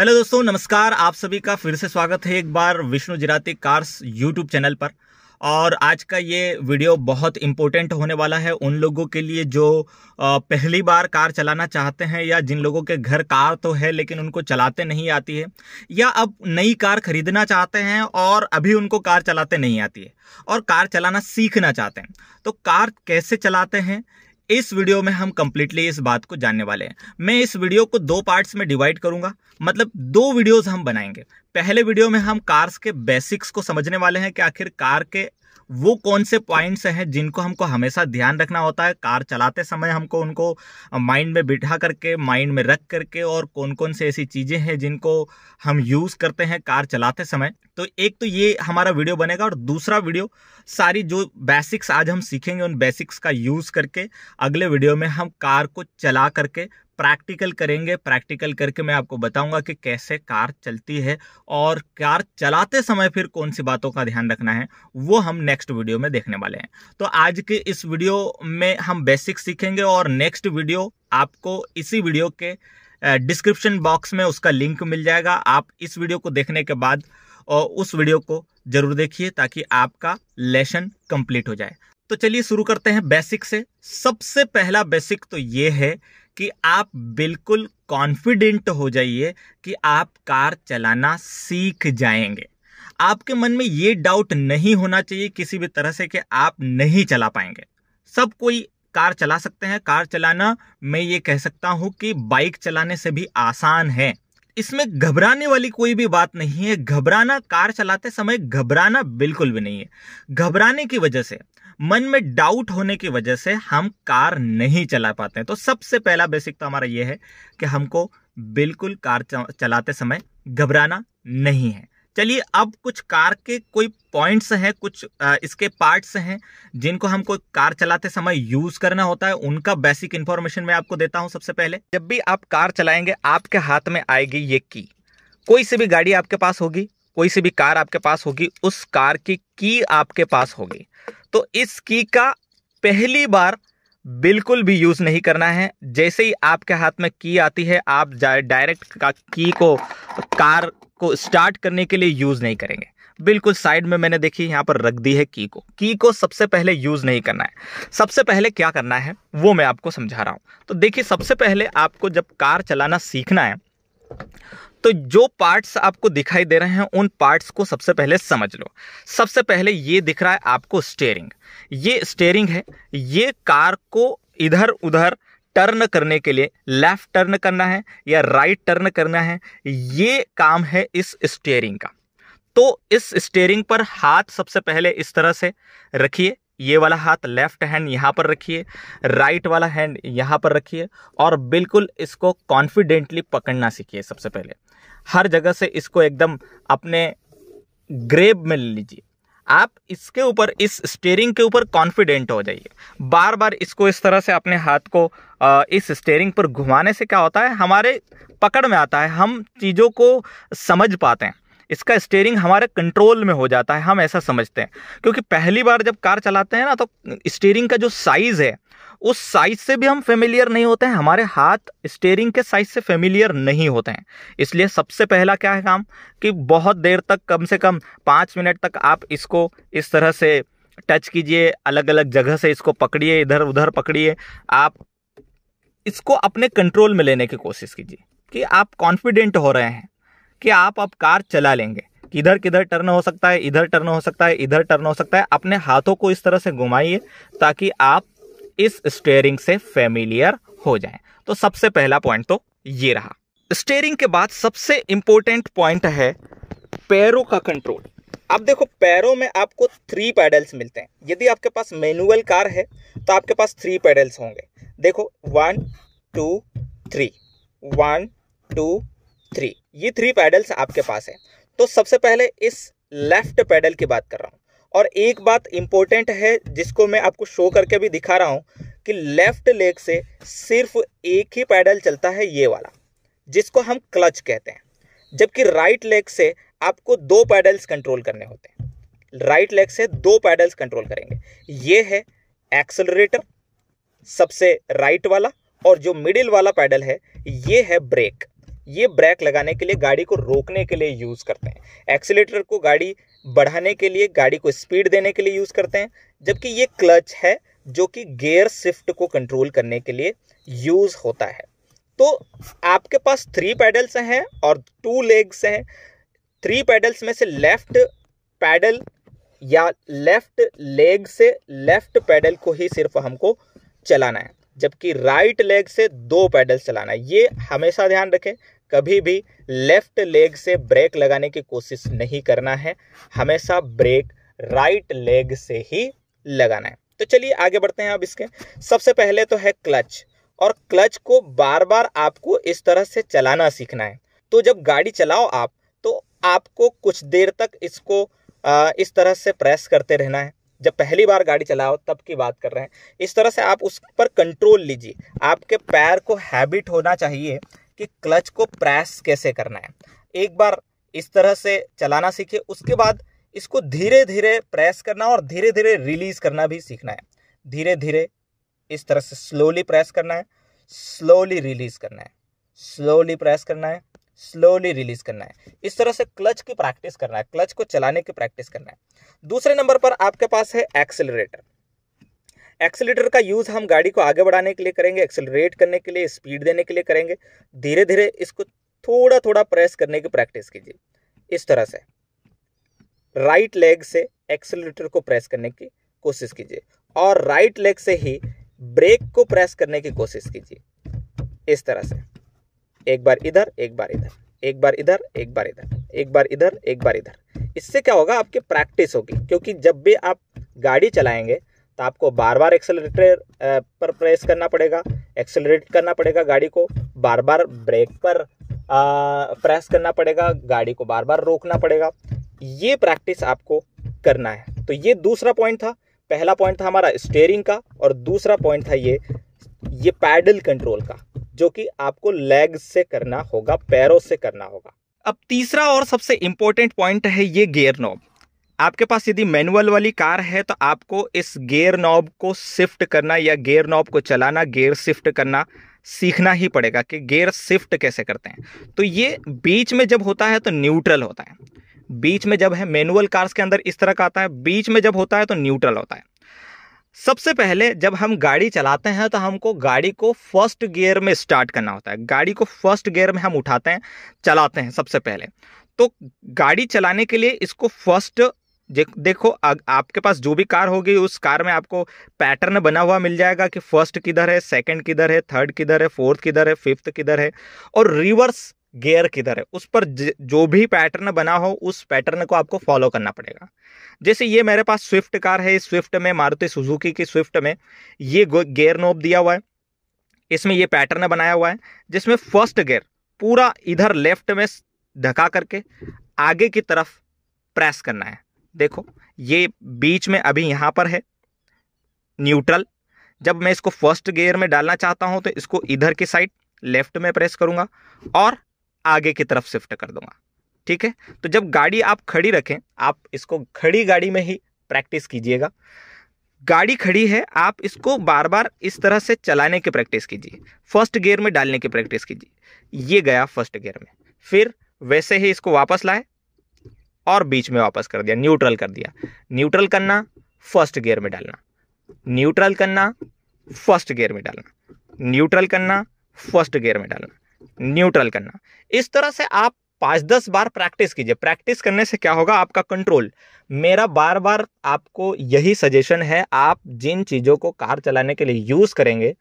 hello दोस्तों नमस्कार आप सभी का फिर से स्वागत है एक बार Vishnu Jirati cars YouTube channel पर और आज का ये वीडियो बहुत इम्पोर्टेंट होने वाला है उन लोगों के लिए जो पहली बार कार चलाना चाहते हैं या जिन लोगों के घर कार तो है लेकिन उनको चलाते नहीं आती है या अब नई कार खरीदना चाहते हैं और अभी उनको कार चलाते नहीं आती है और कार चलाना सीखना चाहते हैं तो कार कैसे चलाते हैं इस वीडियो में हम कंप्लीटली इस बात को जानने वाले हैं मैं इस वीडियो को दो पार्ट्स में डिवाइड करूंगा मतलब दो वीडियोस हम बनाएंगे पहले वीडियो में हम कार्स के बेसिक्स को समझने वाले हैं कि आखिर कार के वो कौन से पॉइंट्स हैं जिनको हमको हमेशा ध्यान रखना होता है कार चलाते समय हमको उनको माइंड में बिठा करके माइंड में रख करके और कौन कौन से ऐसी चीज़ें हैं जिनको हम यूज़ करते हैं कार चलाते समय तो एक तो ये हमारा वीडियो बनेगा और दूसरा वीडियो सारी जो बेसिक्स आज हम सीखेंगे उन बेसिक्स का यूज़ करके अगले वीडियो में हम कार को चला करके प्रैक्टिकल करेंगे प्रैक्टिकल करके मैं आपको बताऊंगा कि कैसे कार चलती है और कार चलाते समय फिर कौन सी बातों का ध्यान रखना है वो हम नेक्स्ट वीडियो में देखने वाले हैं तो आज के इस वीडियो में हम बेसिक सीखेंगे और नेक्स्ट वीडियो आपको इसी वीडियो के डिस्क्रिप्शन बॉक्स में उसका लिंक मिल जाएगा आप इस वीडियो को देखने के बाद और उस वीडियो को जरूर देखिए ताकि आपका लेसन कंप्लीट हो जाए तो चलिए शुरू करते हैं बेसिक से सबसे पहला बेसिक तो ये है कि आप बिल्कुल कॉन्फिडेंट हो जाइए कि आप कार चलाना सीख जाएंगे आपके मन में ये डाउट नहीं होना चाहिए किसी भी तरह से कि आप नहीं चला पाएंगे सब कोई कार चला सकते हैं कार चलाना मैं ये कह सकता हूँ कि बाइक चलाने से भी आसान है इसमें घबराने वाली कोई भी बात नहीं है घबराना कार चलाते समय घबराना बिल्कुल भी नहीं है घबराने की वजह से मन में डाउट होने की वजह से हम कार नहीं चला पाते हैं तो सबसे पहला बेसिक तो हमारा यह है कि हमको बिल्कुल कार चलाते समय घबराना नहीं है चलिए अब कुछ कार के कोई पॉइंट्स हैं कुछ इसके पार्ट्स हैं जिनको हमको कार चलाते समय यूज करना होता है उनका बेसिक इन्फॉर्मेशन मैं आपको देता हूं सबसे पहले जब भी आप कार चलाएंगे आपके हाथ में आएगी ये की कोई सी भी गाड़ी आपके पास होगी कोई सी भी कार आपके पास होगी उस कार की की आपके पास होगी तो इस की का पहली बार बिल्कुल भी यूज़ नहीं करना है जैसे ही आपके हाथ में की आती है आप डायरेक्ट का की को कार को स्टार्ट करने के लिए यूज़ नहीं करेंगे बिल्कुल साइड में मैंने देखी यहाँ पर रख दी है की को की को सबसे पहले यूज़ नहीं करना है सबसे पहले क्या करना है वो मैं आपको समझा रहा हूँ तो देखिए सबसे पहले आपको जब कार चलाना सीखना है तो जो पार्ट्स आपको दिखाई दे रहे हैं उन पार्ट्स को सबसे पहले समझ लो सबसे पहले ये दिख रहा है आपको स्टेयरिंग ये स्टेयरिंग है ये कार को इधर उधर टर्न करने के लिए लेफ्ट टर्न करना है या राइट टर्न करना है ये काम है इस स्टेयरिंग का तो इस स्टेयरिंग पर हाथ सबसे पहले इस तरह से रखिए ये वाला हाथ लेफ्ट हैंड यहाँ पर रखिए राइट वाला हैंड यहाँ पर रखिए और बिल्कुल इसको कॉन्फिडेंटली पकड़ना सीखिए सबसे पहले हर जगह से इसको एकदम अपने ग्रेब में ले लीजिए आप इसके ऊपर इस स्टेयरिंग के ऊपर कॉन्फिडेंट हो जाइए बार बार इसको इस तरह से अपने हाथ को इस स्टेयरिंग पर घुमाने से क्या होता है हमारे पकड़ में आता है हम चीज़ों को समझ पाते हैं इसका स्टेयरिंग हमारे कंट्रोल में हो जाता है हम ऐसा समझते हैं क्योंकि पहली बार जब कार चलाते हैं ना तो स्टेयरिंग का जो साइज़ है उस साइज से भी हम फेमिलियर नहीं होते हैं हमारे हाथ स्टेयरिंग के साइज से फेमिलियर नहीं होते हैं इसलिए सबसे पहला क्या है काम कि बहुत देर तक कम से कम पाँच मिनट तक आप इसको इस तरह से टच कीजिए अलग अलग जगह से इसको पकड़िए इधर उधर पकड़िए आप इसको अपने कंट्रोल में लेने की कोशिश कीजिए कि आप कॉन्फिडेंट हो रहे हैं कि आप अब कार चला लेंगे किधर किधर टर्न हो सकता है इधर टर्न हो सकता है इधर टर्न हो सकता है अपने हाथों को इस तरह से घुमाइए ताकि आप इस स्टेयरिंग से फेमिलियर हो जाए तो सबसे पहला पॉइंट तो ये रहा स्टेयरिंग के बाद सबसे इंपॉर्टेंट पॉइंट है पैरों का कंट्रोल अब देखो पैरों में आपको थ्री पैडल्स मिलते हैं यदि आपके पास मैनुअल कार है तो आपके पास थ्री पैडल्स होंगे देखो one two three one two three ये थ्री पैडल्स आपके पास है तो सबसे पहले इस लेफ्ट पैडल की बात कर रहा हूँ और एक बात इम्पोर्टेंट है जिसको मैं आपको शो करके भी दिखा रहा हूँ कि लेफ्ट लेग से सिर्फ एक ही पैडल चलता है ये वाला जिसको हम क्लच कहते हैं जबकि राइट लेग से आपको दो पैडल्स कंट्रोल करने होते हैं राइट लेग से दो पैडल्स कंट्रोल करेंगे ये है एक्सलरेटर सबसे राइट वाला और जो मिडिल वाला पैडल है ये है ब्रेक ये ब्रेक लगाने के लिए गाड़ी को रोकने के लिए यूज़ करते हैं एक्सीटर को गाड़ी बढ़ाने के लिए गाड़ी को स्पीड देने के लिए यूज़ करते हैं जबकि ये क्लच है जो कि गेयर शिफ्ट को कंट्रोल करने के लिए यूज़ होता है तो आपके पास थ्री पैडल्स हैं और टू लेग्स हैं थ्री पैडल्स में से लेफ्ट पैडल या लेफ्ट लेग से लेफ्ट पैडल को ही सिर्फ हमको चलाना है जबकि राइट लेग से दो पैडल्स चलाना है ये हमेशा ध्यान रखें कभी भी लेफ्ट लेग से ब्रेक लगाने की कोशिश नहीं करना है हमेशा ब्रेक राइट लेग से ही लगाना है तो चलिए आगे बढ़ते हैं अब इसके सबसे पहले तो है क्लच और क्लच को बार बार आपको इस तरह से चलाना सीखना है तो जब गाड़ी चलाओ आप तो आपको कुछ देर तक इसको आ, इस तरह से प्रेस करते रहना है जब पहली बार गाड़ी चलाओ तब की बात कर रहे हैं इस तरह से आप उस पर कंट्रोल लीजिए आपके पैर को हैबिट होना चाहिए कि क्लच को प्रेस कैसे करना है एक बार इस तरह से चलाना सीखिए उसके बाद इसको धीरे धीरे प्रेस करना और धीरे धीरे रिलीज करना भी सीखना है धीरे धीरे इस तरह से स्लोली प्रेस करना है स्लोली रिलीज करना है स्लोली प्रेस करना है स्लोली रिलीज करना है इस तरह से क्लच की प्रैक्टिस करना है क्लच को चलाने की प्रैक्टिस करना है दूसरे नंबर पर आपके पास है एक्सेलरेटर एक्सेलेटर का यूज हम गाड़ी को आगे बढ़ाने के लिए करेंगे एक्सेलरेट करने के लिए स्पीड देने के लिए करेंगे धीरे धीरे इसको थोड़ा थोड़ा प्रेस करने की प्रैक्टिस कीजिए इस तरह से राइट लेग से एक्सेलरेटर को प्रेस करने की कोशिश कीजिए और राइट लेग से ही ब्रेक को प्रेस करने की कोशिश कीजिए इस तरह से एक बार इधर एक बार इधर एक बार इधर एक बार इधर एक बार इधर एक बार इधर इससे क्या होगा आपकी प्रैक्टिस होगी क्योंकि जब भी आप गाड़ी चलाएंगे तो आपको बार बार एक्सेलरेटर पर प्रेस करना पड़ेगा एक्सेलरेट करना पड़ेगा गाड़ी को बार बार ब्रेक पर प्रेस करना पड़ेगा गाड़ी को बार बार रोकना पड़ेगा ये प्रैक्टिस आपको करना है तो ये दूसरा पॉइंट था पहला पॉइंट था हमारा स्टेयरिंग का और दूसरा पॉइंट था ये ये पैडल कंट्रोल का जो कि आपको लेग से करना होगा पैरों से करना होगा अब तीसरा और सबसे इंपॉर्टेंट पॉइंट है ये गेयर नॉब आपके पास यदि मैनुअल वाली कार है तो आपको इस गेयर नॉब को शिफ्ट करना या गेयर नॉब को चलाना गेयर शिफ्ट करना सीखना ही पड़ेगा कि गेयर शिफ्ट कैसे करते हैं तो ये बीच में जब होता है तो न्यूट्रल होता है बीच में जब है मैनुअल कार्स के अंदर इस तरह का आता है बीच में जब होता है तो न्यूट्रल होता है सबसे पहले जब हम गाड़ी चलाते हैं तो हमको गाड़ी को फर्स्ट गियर में स्टार्ट करना होता है गाड़ी को फर्स्ट गियर में हम उठाते हैं चलाते हैं सबसे पहले तो गाड़ी चलाने के लिए इसको फर्स्ट देखो आपके पास जो भी कार होगी उस कार में आपको पैटर्न बना हुआ मिल जाएगा कि फर्स्ट किधर है सेकंड किधर है थर्ड किधर है फोर्थ किधर है फिफ्थ किधर है और रिवर्स गेयर किधर है उस पर जो भी पैटर्न बना हो उस पैटर्न को आपको फॉलो करना पड़ेगा जैसे ये मेरे पास स्विफ्ट कार है स्विफ्ट में मारुति सुजुकी की स्विफ्ट में ये गेयर नोब दिया हुआ है इसमें ये पैटर्न बनाया हुआ है जिसमें फर्स्ट गेयर पूरा इधर लेफ्ट में धका करके आगे की तरफ प्रेस करना है देखो ये बीच में अभी यहाँ पर है न्यूट्रल जब मैं इसको फर्स्ट गेयर में डालना चाहता हूँ तो इसको इधर की साइड लेफ्ट में प्रेस करूँगा और आगे की तरफ शिफ्ट कर दूंगा ठीक है तो जब गाड़ी आप खड़ी रखें आप इसको खड़ी गाड़ी में ही प्रैक्टिस कीजिएगा गाड़ी खड़ी है आप इसको बार बार इस तरह से चलाने की प्रैक्टिस कीजिए फर्स्ट गियर में डालने की प्रैक्टिस कीजिए ये गया फर्स्ट गियर में फिर वैसे ही इसको वापस लाए और बीच में वापस कर दिया न्यूट्रल कर दिया न्यूट्रल करना फर्स्ट गियर में डालना न्यूट्रल करना फर्स्ट गियर में डालना न्यूट्रल करना फर्स्ट गियर में डालना न्यूट्रल करना इस तरह से आप पाँच दस बार प्रैक्टिस कीजिए प्रैक्टिस करने से क्या होगा आपका कंट्रोल मेरा बार बार आपको यही सजेशन है आप जिन चीज़ों को कार चलाने के लिए यूज़ करेंगे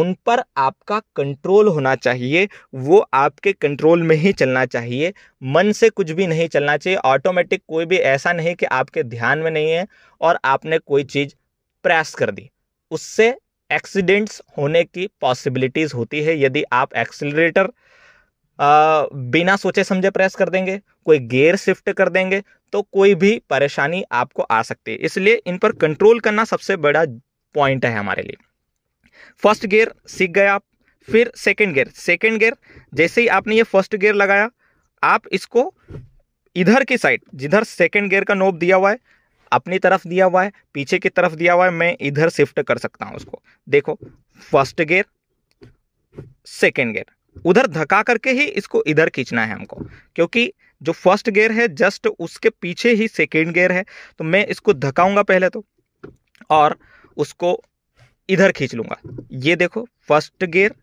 उन पर आपका कंट्रोल होना चाहिए वो आपके कंट्रोल में ही चलना चाहिए मन से कुछ भी नहीं चलना चाहिए ऑटोमेटिक कोई भी ऐसा नहीं कि आपके ध्यान में नहीं है और आपने कोई चीज़ प्रेस कर दी उससे एक्सीडेंट्स होने की पॉसिबिलिटीज़ होती है यदि आप एक्सिलरेटर बिना सोचे समझे प्रेस कर देंगे कोई गेयर शिफ्ट कर देंगे तो कोई भी परेशानी आपको आ सकती है इसलिए इन पर कंट्रोल करना सबसे बड़ा पॉइंट है हमारे लिए फर्स्ट गियर सीख गए आप फिर सेकेंड गियर सेकेंड गियर जैसे ही आपने ये फर्स्ट गियर लगाया आप इसको इधर की साइड जिधर सेकेंड गियर का नोब दिया हुआ है अपनी तरफ दिया हुआ है पीछे की तरफ दिया हुआ है मैं इधर शिफ्ट कर सकता हूँ उसको देखो फर्स्ट गेयर सेकेंड गेयर उधर धका करके ही इसको इधर खींचना है हमको क्योंकि जो फर्स्ट गेयर है जस्ट उसके पीछे ही सेकेंड गेयर है तो मैं इसको धकाऊंगा पहले तो और उसको इधर खींच लूंगा ये देखो फर्स्ट गेयर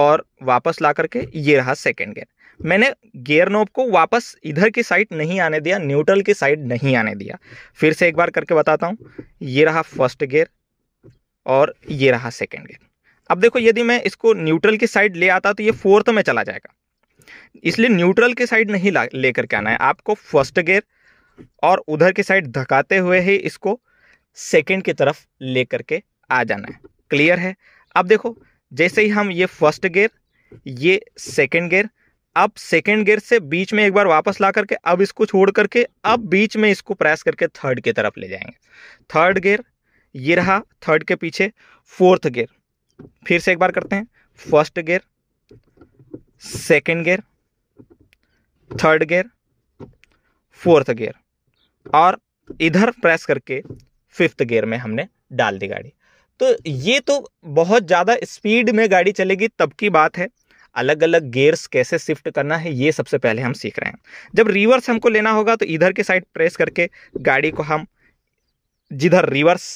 और वापस ला करके ये रहा सेकेंड गेयर मैंने गेयर नोब को वापस इधर की साइड नहीं आने दिया न्यूट्रल की साइड नहीं आने दिया फिर से एक बार करके बताता हूँ ये रहा फर्स्ट गेयर और ये रहा सेकेंड गेयर अब देखो यदि मैं इसको न्यूट्रल की साइड ले आता तो ये फोर्थ में चला जाएगा इसलिए न्यूट्रल की साइड नहीं लेकर के आना है आपको फर्स्ट गेयर और उधर की साइड धकाते हुए ही इसको सेकेंड की तरफ लेकर के आ जाना है क्लियर है अब देखो जैसे ही हम ये फर्स्ट गेयर ये सेकेंड गेयर अब सेकेंड गियर से बीच में एक बार वापस ला करके अब इसको छोड़ करके अब बीच में इसको प्रेस करके थर्ड की तरफ ले जाएंगे थर्ड गियर ये रहा थर्ड के पीछे फोर्थ गियर फिर से एक बार करते हैं first gear second gear third gear fourth gear और इधर प्रेस करके फिफ्थ गियर में हमने डाल दी गाड़ी तो ये तो बहुत ज़्यादा स्पीड में गाड़ी चलेगी तब की बात है अलग अलग गेयर्स कैसे शिफ्ट करना है ये सबसे पहले हम सीख रहे हैं जब रिवर्स हमको लेना होगा तो इधर के साइड प्रेस करके गाड़ी को हम जिधर रिवर्स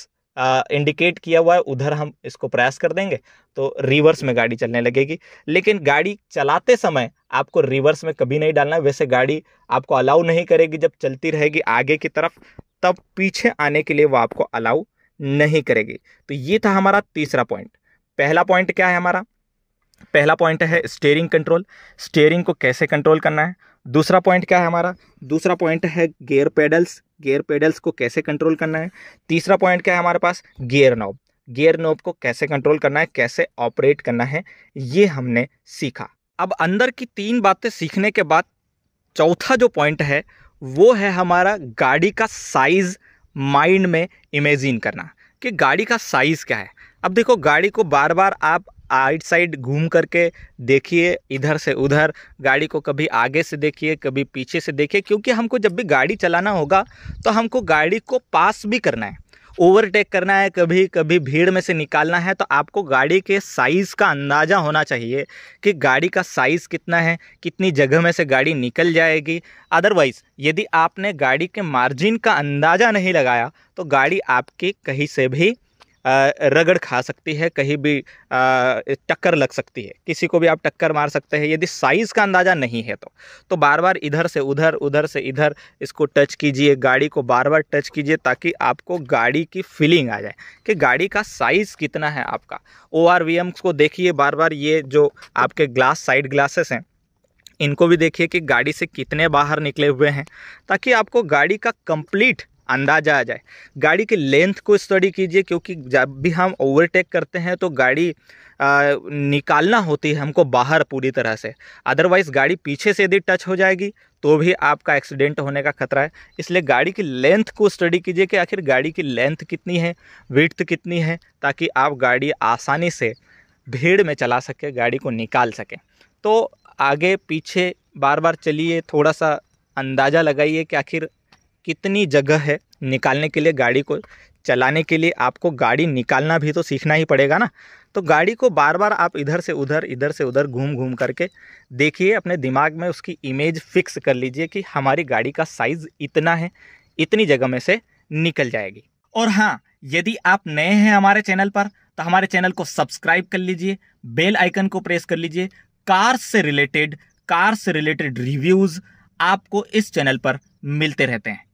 इंडिकेट किया हुआ है उधर हम इसको प्रयास कर देंगे तो रिवर्स में गाड़ी चलने लगेगी लेकिन गाड़ी चलाते समय आपको रिवर्स में कभी नहीं डालना वैसे गाड़ी आपको अलाउ नहीं करेगी जब चलती रहेगी आगे की तरफ तब पीछे आने के लिए वो आपको अलाउ नहीं करेगी तो ये था हमारा तीसरा पॉइंट पहला पॉइंट क्या है हमारा पहला पॉइंट है स्टेयरिंग कंट्रोल स्टेयरिंग को कैसे कंट्रोल करना है दूसरा पॉइंट क्या है हमारा दूसरा पॉइंट है गेयर पेडल्स गेयर पेडल्स को कैसे कंट्रोल करना है तीसरा पॉइंट क्या है हमारे पास गेयर नॉब गेयर नॉब को कैसे कंट्रोल करना है कैसे ऑपरेट करना है ये हमने सीखा अब अंदर की तीन बातें सीखने के बाद चौथा जो पॉइंट है वो है हमारा गाड़ी का साइज़ माइंड में इमेजिन करना कि गाड़ी का साइज़ क्या है अब देखो गाड़ी को बार बार आप आइट साइड घूम करके देखिए इधर से उधर गाड़ी को कभी आगे से देखिए कभी पीछे से देखिए क्योंकि हमको जब भी गाड़ी चलाना होगा तो हमको गाड़ी को पास भी करना है ओवरटेक करना है कभी कभी भीड़ में से निकालना है तो आपको गाड़ी के साइज़ का अंदाज़ा होना चाहिए कि गाड़ी का साइज़ कितना है कितनी जगह में से गाड़ी निकल जाएगी अदरवाइज़ यदि आपने गाड़ी के मार्जिन का अंदाज़ा नहीं लगाया तो गाड़ी आपकी कहीं से भी रगड़ खा सकती है कहीं भी टक्कर लग सकती है किसी को भी आप टक्कर मार सकते हैं यदि साइज़ का अंदाज़ा नहीं है तो तो बार बार इधर से उधर उधर से इधर इसको टच कीजिए गाड़ी को बार बार टच कीजिए ताकि आपको गाड़ी की फीलिंग आ जाए कि गाड़ी का साइज़ कितना है आपका ओ आर को देखिए बार बार ये जो आपके ग्लास साइड ग्लासेस हैं इनको भी देखिए कि गाड़ी से कितने बाहर निकले हुए हैं ताकि आपको गाड़ी का कंप्लीट अंदाज़ा आ जाए गाड़ी की लेंथ को स्टडी कीजिए क्योंकि जब भी हम ओवरटेक करते हैं तो गाड़ी आ, निकालना होती है हमको बाहर पूरी तरह से अदरवाइज़ गाड़ी पीछे से यदि टच हो जाएगी तो भी आपका एक्सीडेंट होने का खतरा है इसलिए गाड़ी की लेंथ को स्टडी कीजिए कि आखिर गाड़ी की लेंथ कितनी है विड्थ कितनी है ताकि आप गाड़ी आसानी से भीड़ में चला सके गाड़ी को निकाल सकें तो आगे पीछे बार बार चलिए थोड़ा सा अंदाज़ा लगाइए कि आखिर कितनी जगह है निकालने के लिए गाड़ी को चलाने के लिए आपको गाड़ी निकालना भी तो सीखना ही पड़ेगा ना तो गाड़ी को बार बार आप इधर से उधर इधर से उधर घूम घूम करके देखिए अपने दिमाग में उसकी इमेज फिक्स कर लीजिए कि हमारी गाड़ी का साइज़ इतना है इतनी जगह में से निकल जाएगी और हाँ यदि आप नए हैं हमारे चैनल पर तो हमारे चैनल को सब्सक्राइब कर लीजिए बेल आइकन को प्रेस कर लीजिए कार से रिलेटेड कार से रिलेटेड रिव्यूज़ आपको इस चैनल पर मिलते रहते हैं